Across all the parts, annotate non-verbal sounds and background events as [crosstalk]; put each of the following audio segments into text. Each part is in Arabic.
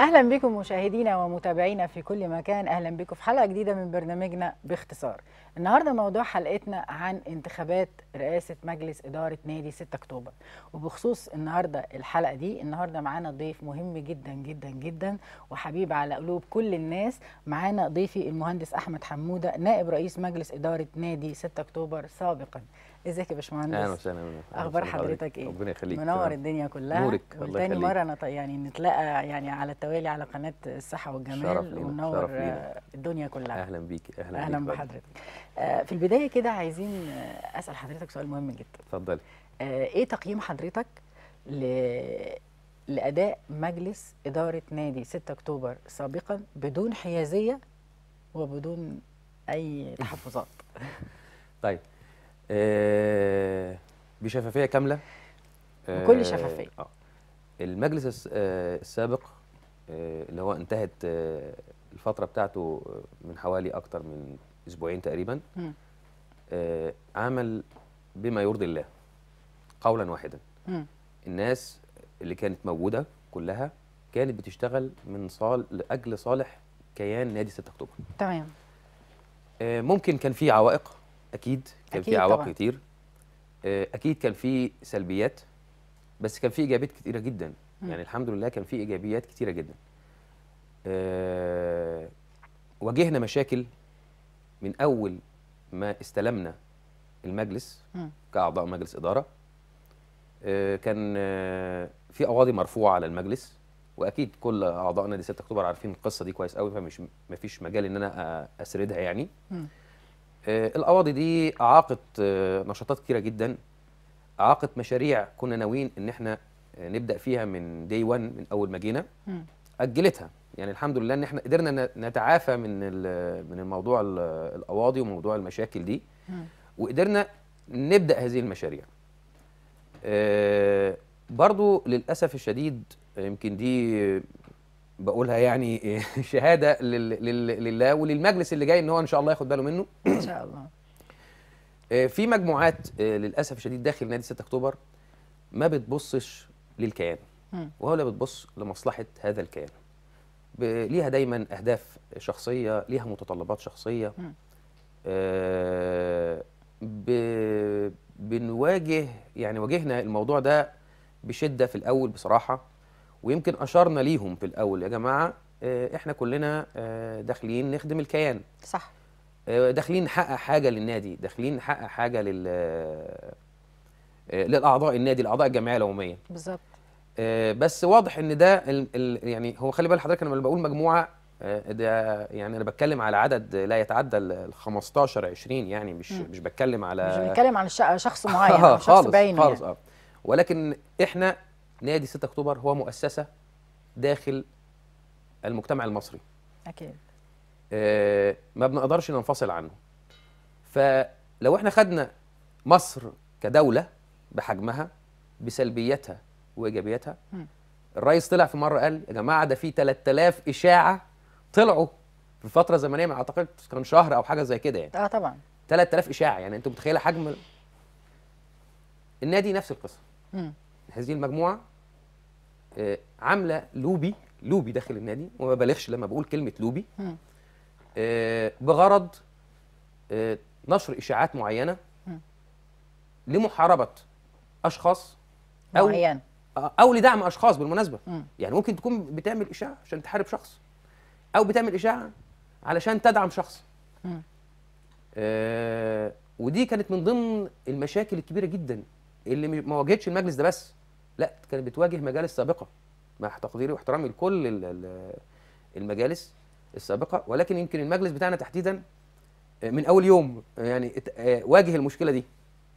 اهلا بكم مشاهدينا ومتابعينا في كل مكان اهلا بكم في حلقه جديده من برنامجنا باختصار النهارده موضوع حلقتنا عن انتخابات رئاسه مجلس اداره نادي 6 اكتوبر وبخصوص النهارده الحلقه دي النهارده معانا ضيف مهم جدا جدا جدا وحبيب على قلوب كل الناس معانا ضيفي المهندس احمد حموده نائب رئيس مجلس اداره نادي 6 اكتوبر سابقا ازيك يا باشمهندس اهلا وسهلا اخبار حضرتك ايه ربنا يخليك منور الدنيا كلها نورك وتاني مره يعني نتلاقى يعني على التوالي على قناه الصحه والجمال وننور الدنيا كلها اهلا بيك اهلا, أهلا بيك بحضرتك آه، في البدايه كده عايزين اسال حضرتك سؤال مهم جدا اتفضلي آه، ايه تقييم حضرتك ل... لاداء مجلس اداره نادي 6 اكتوبر سابقا بدون حيازيه وبدون اي تحفظات [laughs] طيب بشفافيه آه، كامله بكل آه، شفافيه آه المجلس آه، السابق اللي هو انتهت الفتره بتاعته من حوالي اكتر من اسبوعين تقريبا عمل بما يرضي الله قولا واحدا الناس اللي كانت موجوده كلها كانت بتشتغل من صال لاجل صالح كيان نادي 6 اكتوبر تمام ممكن كان في عوائق اكيد كان في اعواق كتير آه، اكيد كان في سلبيات بس كان في ايجابيات كتيره جدا يعني الحمد لله كان في ايجابيات كتيره جدا أه واجهنا مشاكل من اول ما استلمنا المجلس كاعضاء مجلس اداره أه كان آه، في قواضي مرفوعه على المجلس واكيد كل اعضاء نادي 6 اكتوبر عارفين القصه دي كويس قوي فمش مفيش مجال ان انا اسردها يعني م. آه، القواضي دي اعاقت آه، نشاطات كتيره جدا اعاقت مشاريع كنا ناويين ان احنا آه، نبدا فيها من دي 1 من اول ما جينا اجلتها يعني الحمد لله ان احنا قدرنا نتعافى من من الموضوع القواضي وموضوع المشاكل دي وقدرنا نبدا هذه المشاريع برضو للاسف الشديد يمكن دي بقولها يعني [laughs] شهاده لله وللمجلس اللي جاي ان هو ان شاء الله ياخد باله منه ان شاء الله [clears throat] آه، في مجموعات آه، للاسف شديد داخل نادي 6 اكتوبر ما بتبصش للكيان ولا بتبص لمصلحه هذا الكيان ليها دايما اهداف شخصيه ليها متطلبات شخصيه آه، ب... بنواجه يعني واجهنا الموضوع ده بشده في الاول بصراحه ويمكن اشرنا ليهم في الاول يا جماعه آه، احنا كلنا آه، داخلين نخدم الكيان صح آه، داخلين نحقق حاجه للنادي داخلين نحقق حاجه لل للاعضاء النادي الاعضاء الجمعيه العموميه بالظبط بس واضح ان ده يعني هو خلي بال حضرتك انا لما بقول مجموعه ده يعني انا بتكلم على عدد لا يتعدى ال 15 20 يعني مش م. مش بتكلم على مش بنتكلم عن شخص [laughs] معين آه شخص باين يعني. خالص يعني. اه ولكن احنا نادي 6 اكتوبر هو مؤسسه داخل المجتمع المصري اكيد آه ما بنقدرش ننفصل عنه فلو احنا خدنا مصر كدوله بحجمها بسلبياتها وايجابياتها الرئيس طلع في مره قال يا جماعه ده في 3000 اشاعه طلعوا في فتره زمنيه ما اعتقد كان شهر او حاجه زي كده يعني اه طبعا 3000 اشاعه يعني انتوا متخيله حجم النادي نفس القصه هذه المجموعه آه، عامله لوبي لوبي داخل النادي وما ببالغش لما بقول كلمه لوبي آه، بغرض آه، نشر اشاعات معينه لمحاربه اشخاص او معين. او لدعم اشخاص بالمناسبه م. يعني ممكن تكون بتعمل اشاعه عشان تحارب شخص او بتعمل اشاعه علشان تدعم شخص آه ودي كانت من ضمن المشاكل الكبيره جدا اللي ما واجهتش المجلس ده بس لا كانت بتواجه مجالس سابقه مع تقديري واحترامي لكل المجالس السابقه ولكن يمكن المجلس بتاعنا تحديدا آه، من اول يوم آه، يعني آه، واجه المشكله دي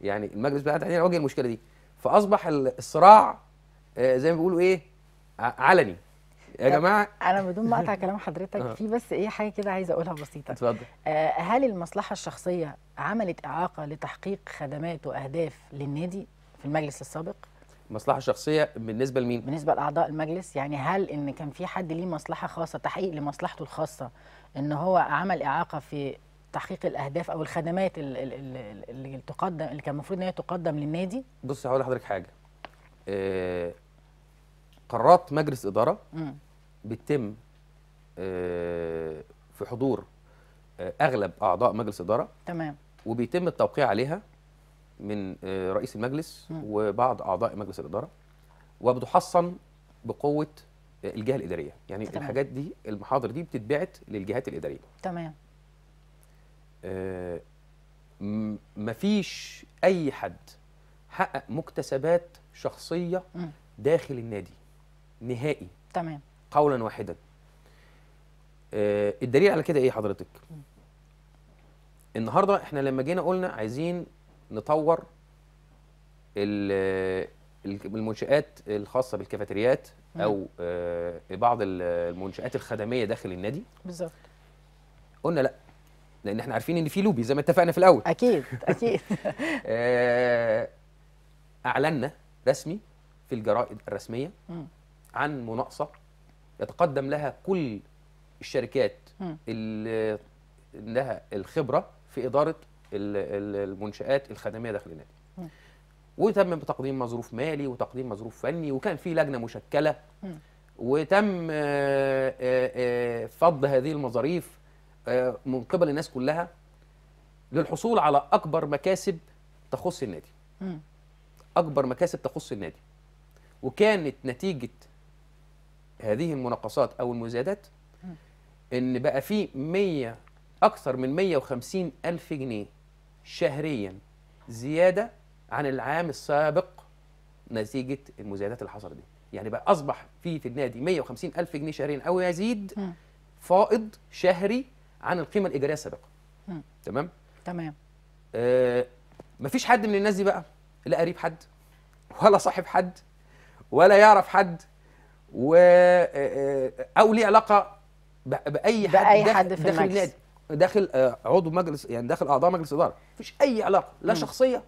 يعني المجلس بتاعنا تحديدا واجه المشكله دي فاصبح الصراع زي ما بيقولوا ايه علني يا جماعه انا بدون ما اقطع [laughs] كلام حضرتك في بس ايه حاجه كده عايزه اقولها بسيطه اتفضل هل المصلحه الشخصيه عملت اعاقه لتحقيق خدمات واهداف للنادي في المجلس السابق مصلحه شخصيه بالنسبه لمين بالنسبه لاعضاء المجلس يعني هل ان كان في حد ليه مصلحه خاصه تحقيق لمصلحته الخاصه ان هو عمل اعاقه في تحقيق الاهداف او الخدمات اللي تقدم اللي كان المفروض ان هي تقدم للنادي بص هقول لحضرتك حاجه آه، قرارات مجلس اداره بتتم آه، في حضور آه، اغلب اعضاء مجلس اداره تمام وبيتم التوقيع عليها من آه، رئيس المجلس وبعض اعضاء مجلس الاداره وبتحصن بقوه آه، الجهه الاداريه يعني تمام. الحاجات دي المحاضر دي بتتبعت للجهات الاداريه تمام آه، مفيش اي حد حقق مكتسبات شخصيه داخل النادي نهائي تمام قولا واحدا الدليل على كده ايه حضرتك النهارده احنا لما جينا قلنا عايزين نطور المنشآت الخاصة بالكافيتريات أو آه، بعض المنشآت الخدمية داخل النادي بالظبط قلنا لا لأن احنا عارفين إن في لوبي زي ما اتفقنا في الأول أكيد [laughs] أكيد آه، أعلنا رسمي في الجرائد الرسمية عن مناقصة يتقدم لها كل الشركات اللي لها الخبرة في إدارة المنشآت الخدمية داخل النادي وتم تقديم مظروف مالي وتقديم مظروف فني وكان في لجنة مشكلة وتم آه، آه، آه، فض هذه المظاريف من قبل الناس كلها للحصول على أكبر مكاسب تخص النادي أكبر مكاسب تخص النادي وكانت نتيجة هذه المناقصات أو المزادات إن بقى في 100 أكثر من 150 ألف جنيه شهريا زياده عن العام السابق نتيجه المزايدات اللي حصلت دي يعني بقى اصبح في في النادي 150 الف جنيه شهريا او يزيد فائض شهري عن القيمه الايجاريه السابقه تمام تمام آه مفيش حد من الناس دي بقى لا قريب حد ولا صاحب حد ولا يعرف حد و آه، آه، او ليه علاقه باي حد, بأي حد داخل, في داخل النادي داخل آه، عضو مجلس يعني داخل اعضاء مجلس اداره مفيش اي علاقه لا شخصيه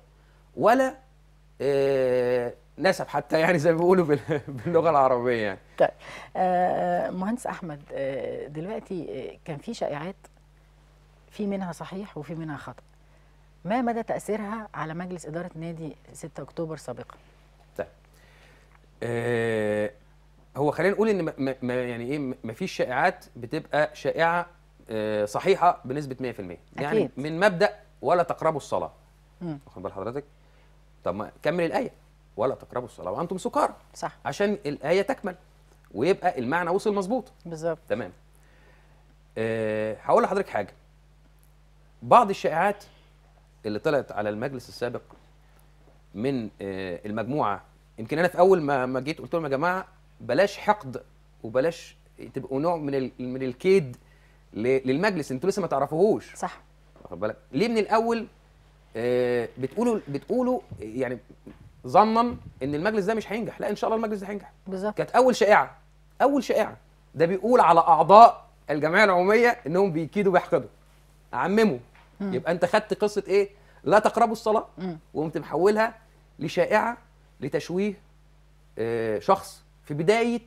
ولا آه، نسب حتى يعني زي ما بيقولوا [laughs] باللغه العربيه يعني طيب آه، مهندس احمد دلوقتي كان في شائعات في منها صحيح وفي منها خطا ما مدى تاثيرها على مجلس اداره نادي 6 اكتوبر سابقا طيب هو خلينا نقول ان ما يعني ايه ما فيش شائعات بتبقى شائعه آه، صحيحه بنسبه 100% يعني أكيد. من مبدا ولا تقربوا الصلاه واخد بال حضرتك طب ما كمل الايه ولا تقربوا الصلاه وانتم سكارى صح عشان الايه تكمل ويبقى المعنى وصل مظبوط بالظبط تمام أه هقول لحضرتك حاجه بعض الشائعات اللي طلعت على المجلس السابق من أه المجموعه يمكن انا في اول ما ما جيت قلت لهم يا جماعه بلاش حقد وبلاش تبقوا نوع من من الكيد للمجلس انتوا لسه ما تعرفوهوش صح واخد بالك ليه من الاول آه، بتقولوا بتقولوا يعني ظنن ان المجلس ده مش هينجح لا ان شاء الله المجلس ده هينجح بالظبط كانت اول شائعه اول شائعه ده بيقول على اعضاء الجمعيه العموميه انهم بيكيدوا بيحقدوا عمموا مم. يبقى انت خدت قصه ايه لا تقربوا الصلاه وقمت محولها لشائعه لتشويه آه، شخص في بدايه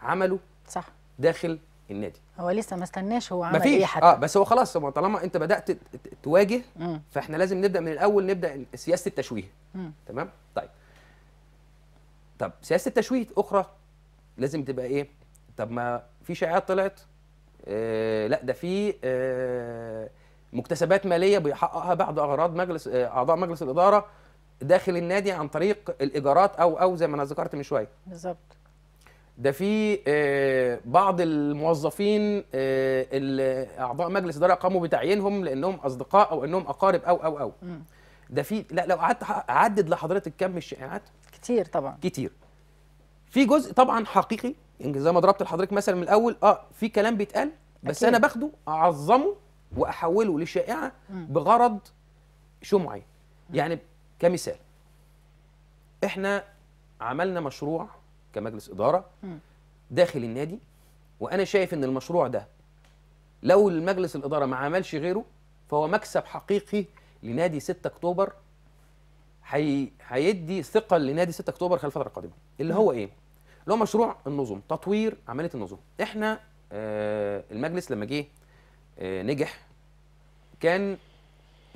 عمله صح داخل النادي هو لسه ما استناش هو عمل ايه حتى اه بس هو خلاص هو طالما انت بدات تواجه مم. فاحنا لازم نبدا من الاول نبدا سياسه التشويه مم. تمام طيب طب سياسه التشويه اخرى لازم تبقى ايه طب ما في شائعات طلعت آه لا ده في آه مكتسبات ماليه بيحققها بعض اغراض مجلس آه اعضاء مجلس الاداره داخل النادي عن طريق الايجارات او او زي ما انا ذكرت من شويه بالظبط ده في آه، بعض الموظفين آه، اللي اعضاء مجلس اداره قاموا بتعيينهم لانهم اصدقاء او انهم اقارب او او او ده في لا لو قعدت اعدد لحضرتك كم الشائعات يعني كتير طبعا كتير في جزء طبعا حقيقي يعني زي ما ضربت لحضرتك مثلا من الاول اه في كلام بيتقال بس أكيد. انا باخده اعظمه واحوله لشائعه بغرض شمعي يعني كمثال احنا عملنا مشروع كمجلس اداره داخل النادي وانا شايف ان المشروع ده لو المجلس الاداره ما عملش غيره فهو مكسب حقيقي لنادي 6 اكتوبر هي... هيدي ثقه لنادي 6 اكتوبر خلال الفتره القادمه اللي هو ايه اللي هو مشروع النظم تطوير عمليه النظم احنا آه المجلس لما جه آه نجح كان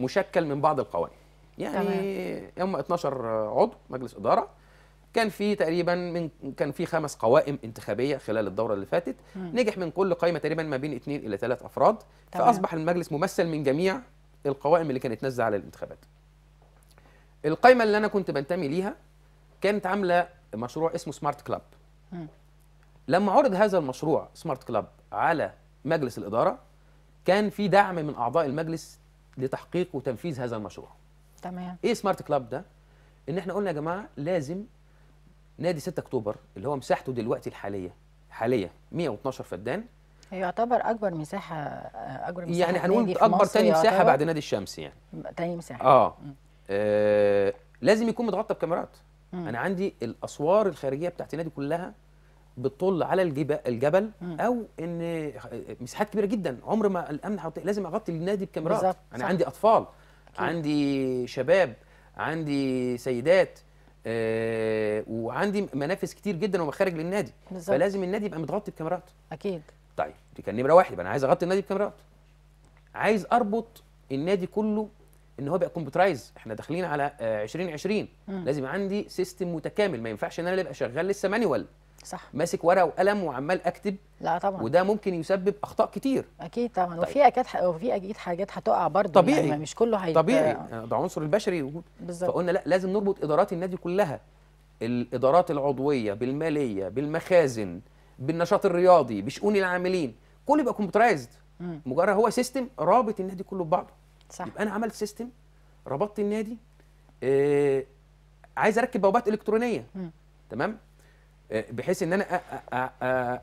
مشكل من بعض القوانين يعني هم 12 عضو مجلس اداره كان في تقريبا من كان في خمس قوائم انتخابيه خلال الدوره اللي فاتت مم. نجح من كل قائمه تقريبا ما بين اثنين الى ثلاث افراد طبعا. فاصبح المجلس ممثل من جميع القوائم اللي كانت نازله على الانتخابات القائمه اللي انا كنت بنتمي ليها كانت عامله مشروع اسمه سمارت كلاب لما عرض هذا المشروع سمارت كلاب على مجلس الاداره كان في دعم من اعضاء المجلس لتحقيق وتنفيذ هذا المشروع تمام ايه سمارت كلاب ده ان احنا قلنا يا جماعه لازم نادي 6 اكتوبر اللي هو مساحته دلوقتي الحاليه حاليا 112 فدان يعتبر اكبر مساحه آه، اكبر مساحه يعني هنقول اكبر تاني مساحه بعد نادي الشمس يعني تاني مساحه اه, آه لازم يكون متغطى بكاميرات مم. انا عندي الاسوار الخارجيه بتاعت النادي كلها بتطل على الجبل مم. او ان آه، مساحات كبيره جدا عمر ما الامن حطي. لازم اغطي النادي بكاميرات بالزبط. انا صح. عندي اطفال كي. عندي شباب عندي سيدات آه وعندي منافس كتير جدا ومخارج للنادي بالزبط. فلازم النادي يبقى متغطي بكاميرات اكيد طيب دي كان نمره واحد انا عايز اغطي النادي بكاميرات عايز اربط النادي كله ان هو بقى كمبيوترايز احنا داخلين على 2020 آه، -20. لازم عندي سيستم متكامل ما ينفعش ان انا اللي ابقى شغال لسه مانيوال صح ماسك ورقه وقلم وعمال اكتب لا طبعا وده ممكن يسبب اخطاء كتير اكيد طبعا طيب. وفي اكيد ح... وفي اكيد حاجات هتقع برضه يعني طبيعي يعني مش كله هيت... طبيعي آه. آه، ده عنصر البشري بالظبط فقلنا لا لازم نربط ادارات النادي كلها الادارات العضويه بالماليه بالمخازن بالنشاط الرياضي بشؤون العاملين كله يبقى كمبيوترايزد مجرد هو سيستم رابط النادي كله ببعضه صح يبقى انا عملت سيستم ربطت النادي آه عايز اركب بوابات الكترونيه م. تمام آه، بحيث ان انا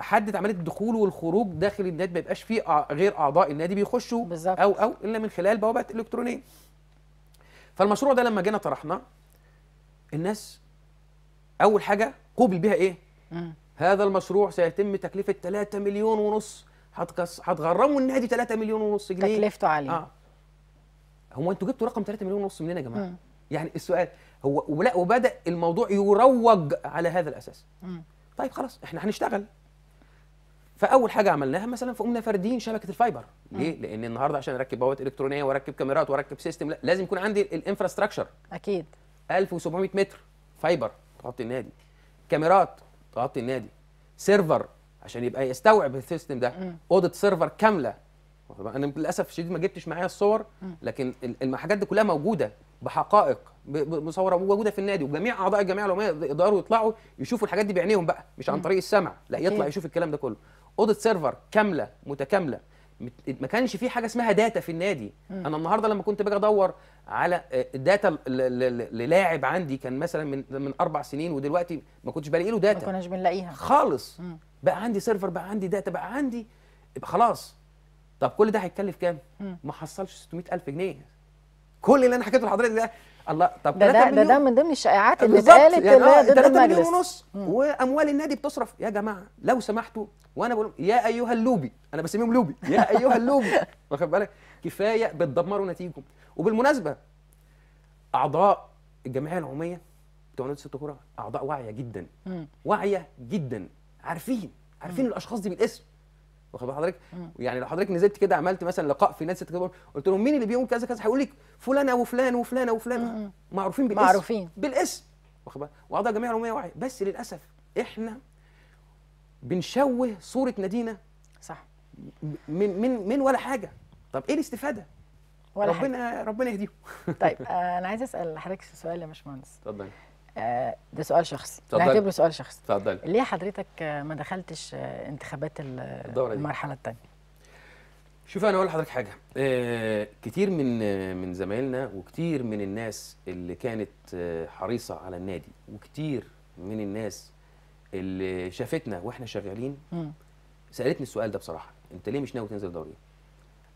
احدد عمليه الدخول والخروج داخل النادي ما يبقاش فيه غير اعضاء النادي بيخشوا بالزبط. او او الا من خلال بوابات الكترونيه فالمشروع ده لما جينا طرحناه الناس اول حاجه قوبل بيها ايه م. هذا المشروع سيتم تكلفه 3 مليون ونص هتغرموا النادي 3 مليون ونص جنيه تكلفته عاليه اه هو انتوا جبتوا رقم 3 مليون ونص منين يا جماعه م. يعني السؤال هو ولا وبدا الموضوع يروج على هذا الاساس مم. طيب خلاص احنا هنشتغل فاول حاجه عملناها مثلا فقمنا فاردين شبكه الفايبر ليه لان النهارده عشان اركب بوابات الكترونيه واركب كاميرات واركب سيستم لا لازم يكون عندي الانفراستراكشر اكيد 1700 متر فايبر تغطي النادي كاميرات تغطي النادي سيرفر عشان يبقى يستوعب السيستم ده اوضه سيرفر كامله انا للاسف الشديد ما جبتش معايا الصور لكن الحاجات دي كلها موجوده بحقائق مصوره موجوده في النادي وجميع اعضاء الجمعيه العموميه يقدروا يطلعوا يشوفوا الحاجات دي بعينيهم بقى مش عن طريق السمع لا يطلع يشوف الكلام ده كله اوضه سيرفر كامله متكامله ما كانش في حاجه اسمها داتا في النادي انا النهارده لما كنت باجي ادور على آه، داتا للاعب عندي كان مثلا من من اربع سنين ودلوقتي ما كنتش بلاقي له داتا ما كناش بنلاقيها خالص بقى عندي سيرفر بقى عندي داتا بقى عندي خلاص طب كل ده هيتكلف كام؟ ما حصلش 600000 جنيه كل اللي انا حكيته لحضرتك ده الله طب ده ده, ده ده من ضمن الشائعات اللي اتقالت يعني اللي آه، ضد المجلس مليون ونص واموال النادي بتصرف يا جماعه لو سمحتوا وانا بقول يا ايها اللوبي انا بسميهم لوبي يا [laughs] ايها اللوبي واخد بالك كفايه بتدمروا نتيجكم وبالمناسبه اعضاء الجمعيه العموميه بتوع نادي الست كوره اعضاء واعيه جدا واعيه جدا عارفين عارفين الاشخاص دي بالاسم واخد حضرتك يعني لو حضرتك نزلت كده عملت مثلا لقاء في ناس تكبر قلت لهم مين اللي بيقول كذا كذا هيقول لك فلانه وفلان وفلانه وفلان معروفين بالاسم معروفين بالاسم واخد بالك واعضاء جميع العموميه واعيه بس للاسف احنا بنشوه صوره نادينا صح من من من ولا حاجه طب ايه الاستفاده ولا ربنا حاجة. ربنا يهديهم طيب [laughs] آه، انا عايز اسال حضرتك سؤال يا باشمهندس اتفضل آه، ده سؤال شخصي هجيبه سؤال شخصي اتفضلي ليه حضرتك ما دخلتش آه، انتخابات المرحله الثانيه شوف انا اقول لحضرتك حاجه آه، كتير من من زمايلنا وكتير من الناس اللي كانت حريصه على النادي وكتير من الناس اللي شافتنا واحنا شغالين سالتني السؤال ده بصراحه انت ليه مش ناوي تنزل دوري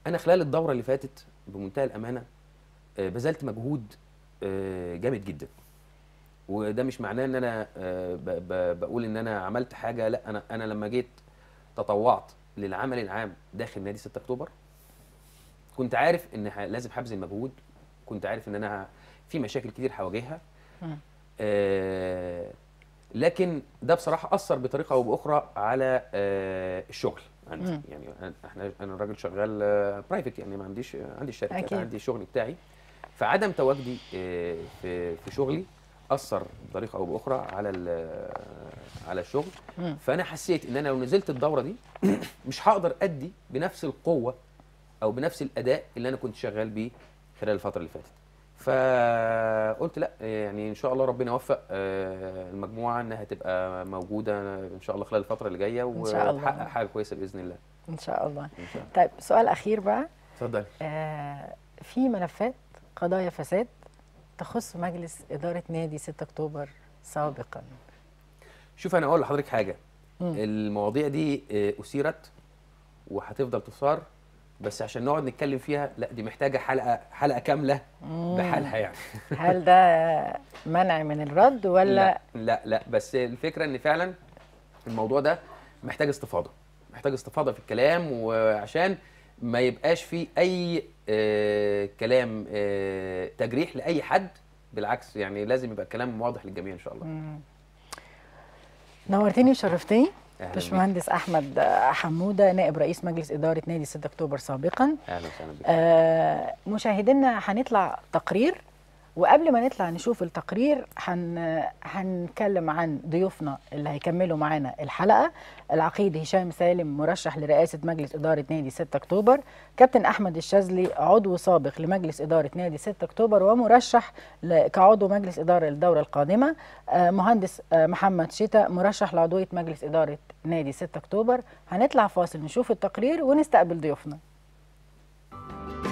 انا خلال الدوره اللي فاتت بمنتهى الامانه بذلت مجهود جامد جدا وده مش معناه ان انا آه، بقول ان انا عملت حاجه لا انا انا لما جيت تطوعت للعمل العام داخل نادي 6 اكتوبر كنت عارف ان لازم حبذل مجهود كنت عارف ان انا في مشاكل كتير هواجهها آه لكن ده بصراحه اثر بطريقه او باخرى على آه الشغل عندي مم. يعني احنا انا راجل شغال برايفت آه، يعني ما عنديش عندي شركه عندي الشغل بتاعي فعدم تواجدي آه، في في شغلي اثر بطريقه او باخرى على آه، على الشغل فانا حسيت ان انا لو نزلت الدوره دي [clears throat] مش هقدر ادي بنفس القوه او بنفس الاداء اللي انا كنت شغال بيه خلال الفتره اللي فاتت فقلت لا يعني ان شاء الله ربنا يوفق آه، المجموعه انها تبقى موجوده ان شاء الله خلال الفتره اللي جايه وتحقق حاجه كويسه باذن الله ان شاء الله إن شاء الله. طيب سؤال اخير بقى اتفضلي آه في ملفات قضايا فساد تخص مجلس إدارة نادي 6 أكتوبر سابقا شوف أنا أقول لحضرتك حاجة مم. المواضيع دي آه، أثيرت وهتفضل تثار بس عشان نقعد نتكلم فيها لا دي محتاجه حلقه حلقه كامله بحالها يعني هل ده منع من الرد ولا لا, لا لا بس الفكره ان فعلا الموضوع ده محتاج استفاضه محتاج استفاضه في الكلام وعشان ما يبقاش فيه اي آه، كلام آه، تجريح لاي حد بالعكس يعني لازم يبقى الكلام واضح للجميع ان شاء الله نورتيني نورتني وشرفتني باشمهندس احمد حموده نائب رئيس مجلس اداره نادي 6 اكتوبر سابقا اهلا وسهلا بك آه، مشاهدينا هنطلع تقرير وقبل ما نطلع نشوف التقرير هن... هنتكلم عن ضيوفنا اللي هيكملوا معانا الحلقه العقيد هشام سالم مرشح لرئاسه مجلس اداره نادي 6 اكتوبر كابتن احمد الشاذلي عضو سابق لمجلس اداره نادي 6 اكتوبر ومرشح ل... كعضو مجلس اداره للدوره القادمه آه، مهندس آه، محمد شتا مرشح لعضويه مجلس اداره نادي 6 اكتوبر هنطلع فاصل نشوف التقرير ونستقبل ضيوفنا Thank you.